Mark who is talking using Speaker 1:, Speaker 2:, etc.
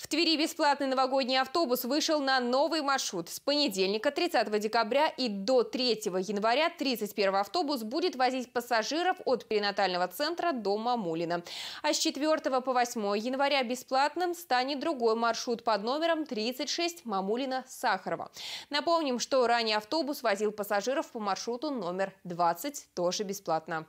Speaker 1: В Твери бесплатный новогодний автобус вышел на новый маршрут. С понедельника 30 декабря и до 3 января 31 автобус будет возить пассажиров от перинатального центра до Мамулина. А с 4 по 8 января бесплатным станет другой маршрут под номером 36 Мамулина-Сахарова. Напомним, что ранее автобус возил пассажиров по маршруту номер 20, тоже бесплатно.